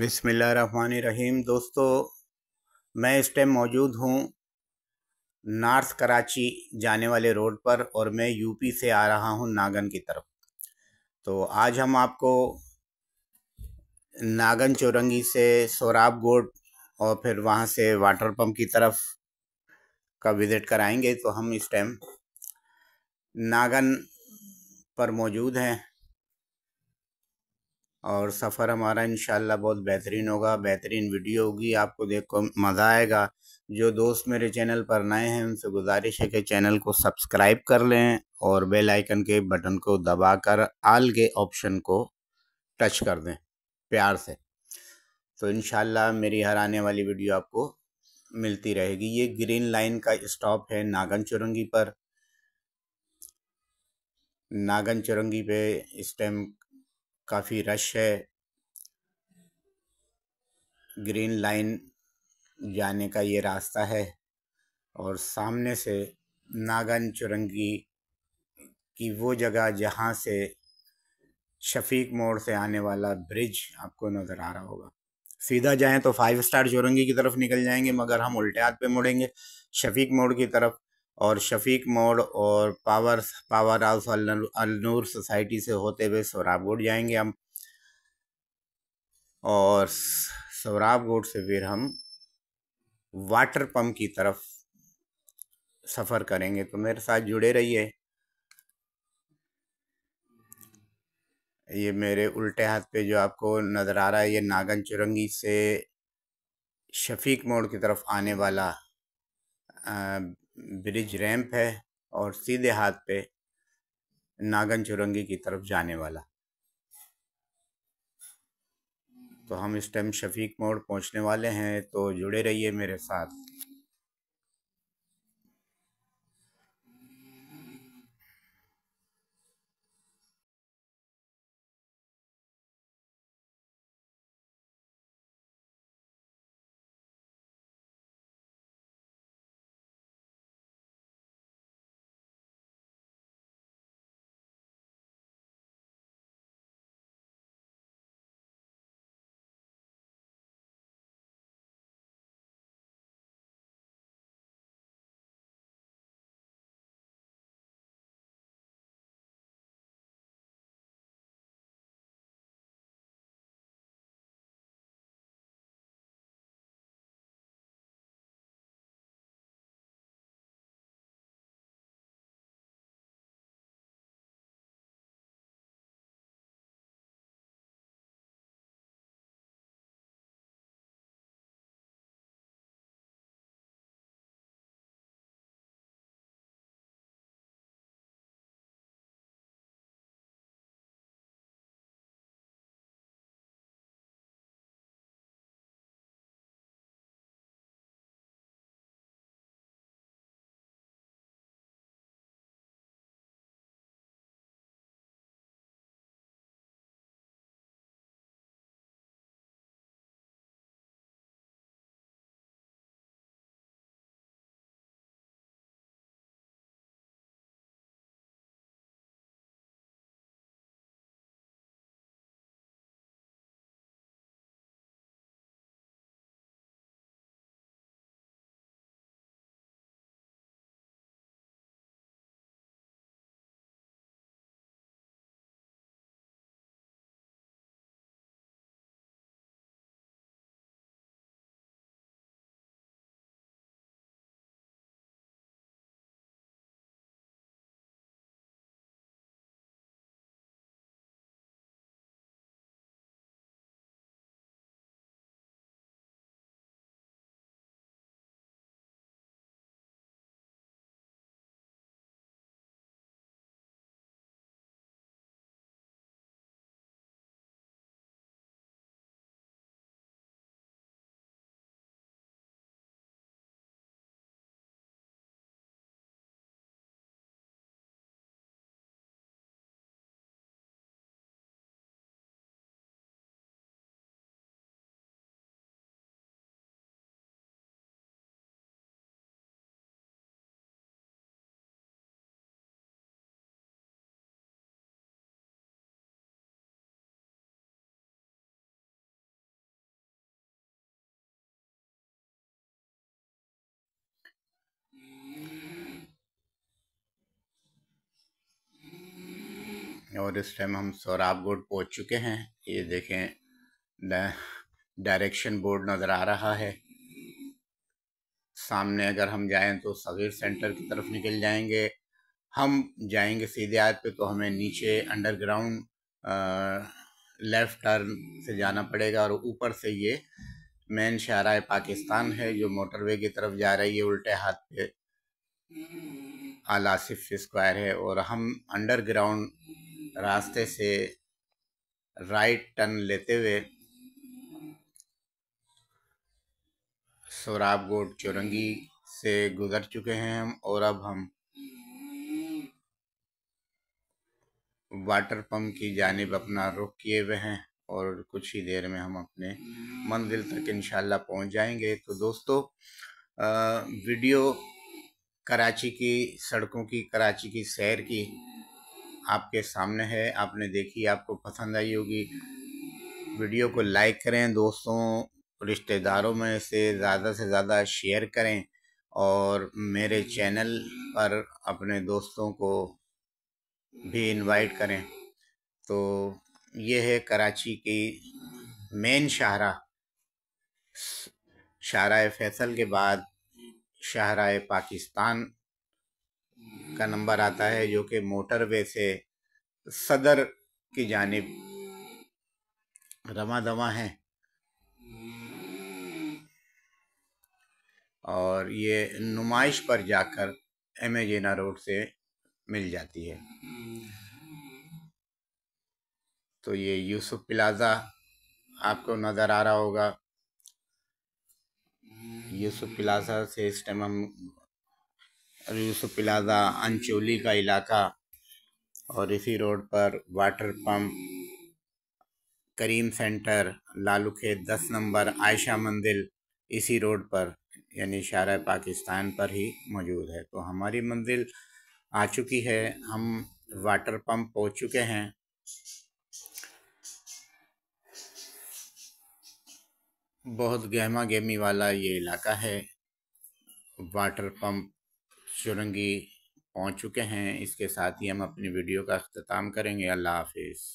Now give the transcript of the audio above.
बिसमीम दोस्तों मैं इस टाइम मौजूद हूँ नार्थ कराची जाने वाले रोड पर और मैं यूपी से आ रहा हूँ नागन की तरफ तो आज हम आपको नागन चौरंगी से सोराब गोड और फिर वहाँ से वाटर पंप की तरफ का विज़िट कराएंगे तो हम इस टाइम नागन पर मौजूद हैं और सफ़र हमारा इन बहुत बेहतरीन होगा बेहतरीन वीडियो होगी आपको देख को मज़ा आएगा जो दोस्त मेरे चैनल पर नए हैं उनसे गुजारिश है कि चैनल को सब्सक्राइब कर लें और बेल आइकन के बटन को दबाकर आल के ऑप्शन को टच कर दें प्यार से तो इन मेरी हर आने वाली वीडियो आपको मिलती रहेगी ये ग्रीन लाइन का स्टॉप है नागन चुरंगी पर नागन चुरंगी पे इस टाइम काफ़ी रश है ग्रीन लाइन जाने का ये रास्ता है और सामने से नागन चुरंगी की वो जगह जहाँ से शफीक मोड़ से आने वाला ब्रिज आपको नज़र आ रहा होगा सीधा जाएं तो फाइव स्टार चुरंगी की तरफ निकल जाएंगे मगर हम उल्टे हाथ पे मुड़ेंगे शफीक मोड़ की तरफ और शफीक मोड़ और power power house Alnoor society से होते हुए गोड जाएंगे हम और सोराबगोड से फिर हम वाटर पम्प की तरफ सफ़र करेंगे तो मेरे साथ जुड़े रहिए ये मेरे उल्टे हाथ पे जो आपको नज़र आ रहा है ये नागन चुरंगी से शफीक मोड़ की तरफ आने वाला आ, ब्रिज रैंप है और सीधे हाथ पे नागन चुरंगी की तरफ जाने वाला तो हम इस टाइम शफीक मोड़ पहुंचने वाले हैं तो जुड़े रहिए मेरे साथ और इस टाइम हम सौराब बोर्ड पहुंच चुके हैं ये देखें डायरेक्शन बोर्ड नज़र आ रहा है सामने अगर हम जाएं तो सगीर सेंटर की तरफ निकल जाएंगे हम जाएंगे सीधे आज पे तो हमें नीचे अंडरग्राउंड लेफ़्ट टर्न से जाना पड़ेगा और ऊपर से ये मेन शाहरा पाकिस्तान है जो मोटरवे की तरफ जा रही है उल्टे हाथ पे आलासिफ स्क्वायर है और हम अंडरग्राउंड रास्ते से राइट टर्न लेते हुए गोट चौरंगी से गुजर चुके हैं हम और अब हम वाटर पंप की जानब अपना रुख किए हुए हैं और कुछ ही देर में हम अपने मंजिल तक इन पहुंच जाएंगे तो दोस्तों आ, वीडियो कराची की सड़कों की कराची की सैर की आपके सामने है आपने देखी आपको पसंद आई होगी वीडियो को लाइक करें दोस्तों रिश्तेदारों में से ज़्यादा से ज़्यादा शेयर करें और मेरे चैनल पर अपने दोस्तों को भी इनवाइट करें तो ये है कराची की मेन शाहरा शाहरा फैसल के बाद शाहरा पाकिस्तान का नंबर आता है जो कि मोटरवे से सदर की जानब रवा दवा है और ये नुमाइश पर जाकर एमेजेना रोड से मिल जाती है तो ये यूसुफ प्लाज़ा आपको नज़र आ रहा होगा यूसुफ प्लाज़ा से इस टाइम हम रूस प्लाजा अंचोली का इलाका और इसी रोड पर water pump Karim centre Lalu खेत दस नंबर आयशा मंदिर इसी रोड पर यानी शार पाकिस्तान पर ही मौजूद है तो हमारी मंजिल आ चुकी है हम वाटर पंप पहुंच चुके हैं बहुत गहमा गहमी वाला ये इलाका है वाटर पंप शुरंगी पहुंच चुके हैं इसके साथ ही हम अपनी वीडियो का अख्ताम करेंगे अल्लाह हाफिज़